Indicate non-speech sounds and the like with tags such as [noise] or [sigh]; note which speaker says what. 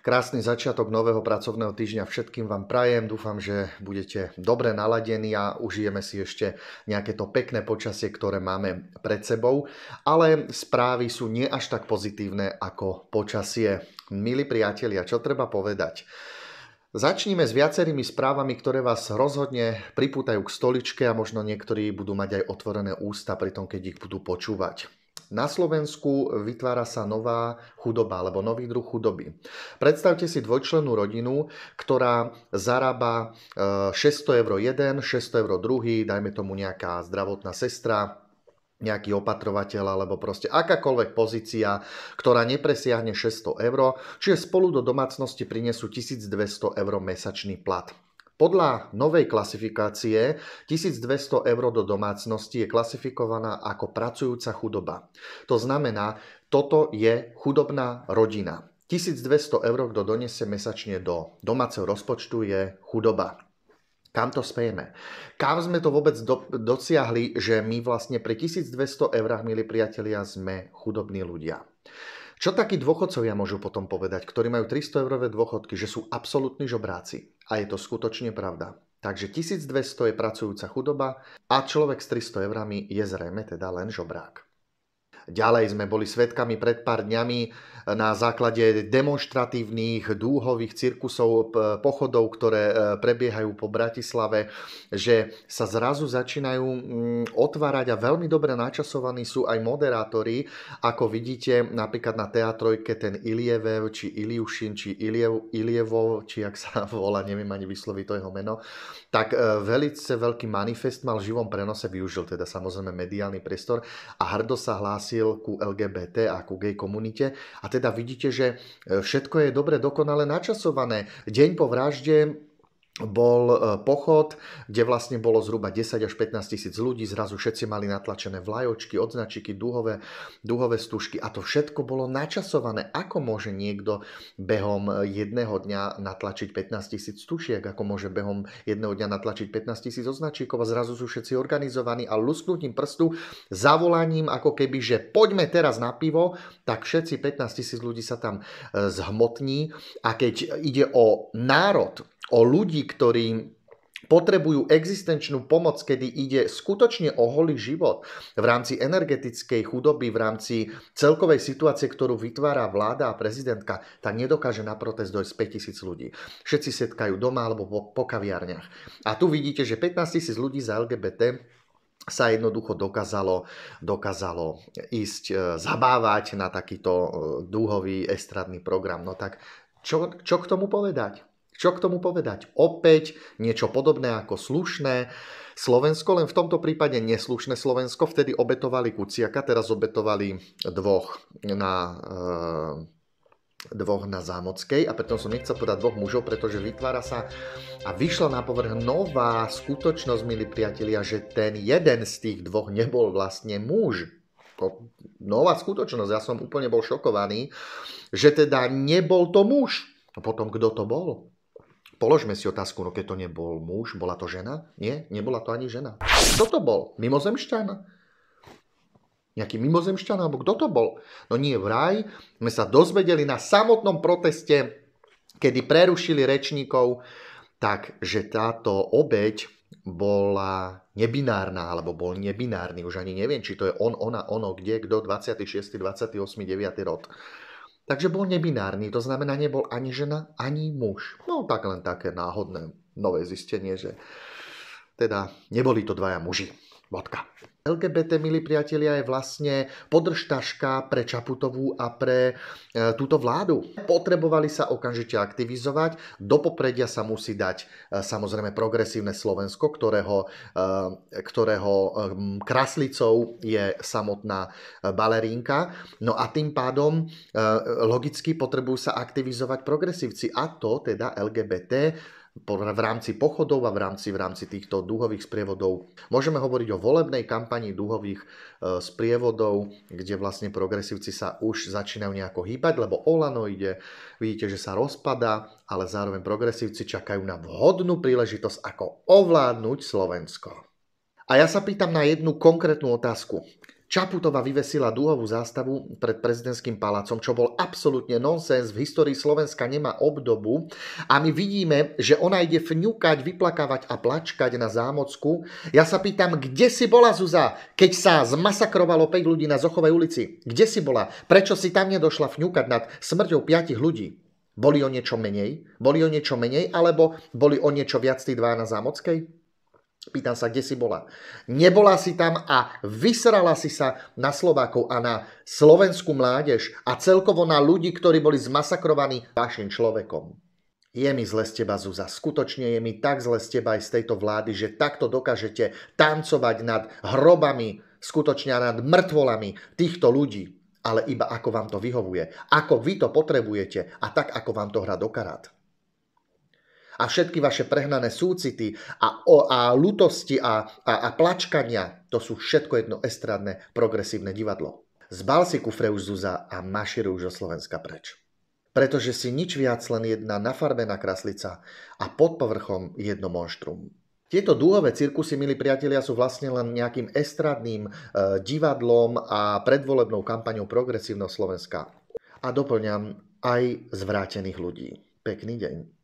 Speaker 1: Krásny začiatok nového pracovného týždňa všetkým vám prajem. Dúfam, že budete dobre naladení a užijeme si ešte nejaké to pekné počasie, ktoré máme pred sebou. Ale správy sú nie až tak pozitívne ako počasie. Milí priatelia, čo treba povedať? Začníme s viacerými správami, ktoré vás rozhodne pripútajú k stoličke a možno niektorí budú mať aj otvorené ústa pri tom, keď ich budú počúvať. Na Slovensku vytvára sa nová chudoba alebo nový druh chudoby. Predstavte si dvojčlenú rodinu, ktorá zarába 600 eh, eur jeden, 600 eur druhý, dajme tomu nejaká zdravotná sestra, nejaký opatrovateľ alebo proste akákoľvek pozícia, ktorá nepresiahne 600 eur, čiže spolu do domácnosti prinesú 1200 eur mesačný plat. Podľa novej klasifikácie 1200 eur do domácnosti je klasifikovaná ako pracujúca chudoba. To znamená, toto je chudobná rodina. 1200 eur, kto donese mesačne do domáceho rozpočtu, je chudoba. Kam to spejeme? Kam sme to vôbec do, dosiahli, že my vlastne pri 1200 eurách, milí priatelia, sme chudobní ľudia? Čo takí dôchodcovia môžu potom povedať, ktorí majú 300 eurové dôchodky, že sú absolútni žobráci? A je to skutočne pravda. Takže 1200 je pracujúca chudoba a človek s 300 eurami je zrejme teda len žobrák. Ďalej sme boli svetkami pred pár dňami e, na základe demonstratívnych dúhových cirkusov, pochodov, ktoré e, prebiehajú po Bratislave, že sa zrazu začínajú mm, otvárať a veľmi dobre načasovaní sú aj moderátori, ako vidíte napríklad na teatrojke ten Ilievev, či Iliušin, či Iliev, Ilievov, či ak sa [laughs] volá, neviem ani vysloviť to jeho meno, tak e, velice veľký manifest mal v živom prenose, využil teda samozrejme mediálny priestor a hrdo sa hlásil vyjadril ku LGBT a ku gay komunite. A teda vidíte, že e, všetko je dobre dokonale načasované. Deň po vražde bol e, pochod, kde vlastne bolo zhruba 10 až 15 tisíc ľudí, zrazu všetci mali natlačené vlajočky, odznačiky, duhové, dúhové stužky a to všetko bolo načasované. Ako môže niekto behom e, jedného dňa natlačiť 15 tisíc stušiek, ako môže behom jedného dňa natlačiť 15 tisíc odznačíkov a zrazu sú všetci organizovaní a lusknutím prstu, zavolaním ako keby, že poďme teraz na pivo, tak všetci 15 tisíc ľudí sa tam e, zhmotní a keď ide o národ, o ľudí, ktorí potrebujú existenčnú pomoc, kedy ide skutočne o holý život v rámci energetickej chudoby, v rámci celkovej situácie, ktorú vytvára vláda a prezidentka, tak nedokáže na protest dojsť 5000 ľudí. Všetci setkajú doma alebo po, po kaviarniach. A tu vidíte, že 15 tisíc ľudí za LGBT sa jednoducho dokázalo, dokázalo ísť e, zabávať na takýto e, dúhový estradný program. No tak čo, čo k tomu povedať? Čo k tomu povedať? Opäť niečo podobné ako slušné. Slovensko, len v tomto prípade neslušné Slovensko, vtedy obetovali Kuciaka, teraz obetovali dvoch na e, dvoch na Zámockej a preto som nechcel podať dvoch mužov, pretože vytvára sa a vyšla na povrch nová skutočnosť, milí priatelia, že ten jeden z tých dvoch nebol vlastne muž. To nová skutočnosť, ja som úplne bol šokovaný, že teda nebol to muž. A potom kto to bol? Položme si otázku, no keď to nebol muž, bola to žena? Nie, nebola to ani žena. Kto to bol? Mimozemšťan? Nejaký mimozemšťan? Alebo kto to bol? No nie, vraj sme sa dozvedeli na samotnom proteste, kedy prerušili rečníkov, tak, že táto obeď bola nebinárna, alebo bol nebinárny, už ani neviem, či to je on, ona, ono, kde, kto, 26., 28., 9. rod. Takže bol nebinárny, to znamená, nebol ani žena, ani muž. No tak len také náhodné nové zistenie, že teda neboli to dvaja muži. Bodka. LGBT, milí priatelia, je vlastne podržtaška pre Čaputovú a pre e, túto vládu. Potrebovali sa okamžite aktivizovať, do popredia sa musí dať e, samozrejme progresívne Slovensko, ktorého, e, ktorého e, kraslicou je samotná e, balerínka. No a tým pádom e, logicky potrebujú sa aktivizovať progresívci, a to teda LGBT v rámci pochodov a v rámci, v rámci týchto dúhových sprievodov. Môžeme hovoriť o volebnej kampanii dúhových e, sprievodov, kde vlastne progresívci sa už začínajú nejako hýbať, lebo Olano ide, vidíte, že sa rozpada, ale zároveň progresívci čakajú na vhodnú príležitosť, ako ovládnuť Slovensko. A ja sa pýtam na jednu konkrétnu otázku. Čaputová vyvesila dúhovú zástavu pred prezidentským palácom, čo bol absolútne nonsens. V histórii Slovenska nemá obdobu. A my vidíme, že ona ide fňukať, vyplakávať a plačkať na zámocku. Ja sa pýtam, kde si bola Zuza, keď sa zmasakrovalo 5 ľudí na Zochovej ulici? Kde si bola? Prečo si tam nedošla fňukať nad smrťou 5 ľudí? Boli o niečo menej? Boli o niečo menej? Alebo boli o niečo viac tí dva na Zámockej? Pýtam sa, kde si bola. Nebola si tam a vysrala si sa na Slovákov a na slovenskú mládež a celkovo na ľudí, ktorí boli zmasakrovaní vašim človekom. Je mi zle z teba, Zuza, skutočne je mi tak zle z teba aj z tejto vlády, že takto dokážete tancovať nad hrobami, skutočne nad mŕtvolami týchto ľudí, ale iba ako vám to vyhovuje, ako vy to potrebujete a tak, ako vám to hrá do karát a všetky vaše prehnané súcity a, o, a lutosti a, a, a plačkania, to sú všetko jedno estradné progresívne divadlo. Zbal si kufre už Zuza a maširuj už zo Slovenska preč. Pretože si nič viac len jedna nafarbená kraslica a pod povrchom jedno monštrum. Tieto dúhové cirkusy, milí priatelia, sú vlastne len nejakým estradným e, divadlom a predvolebnou kampaňou progresívno Slovenska. A doplňam aj zvrátených ľudí. Pekný deň.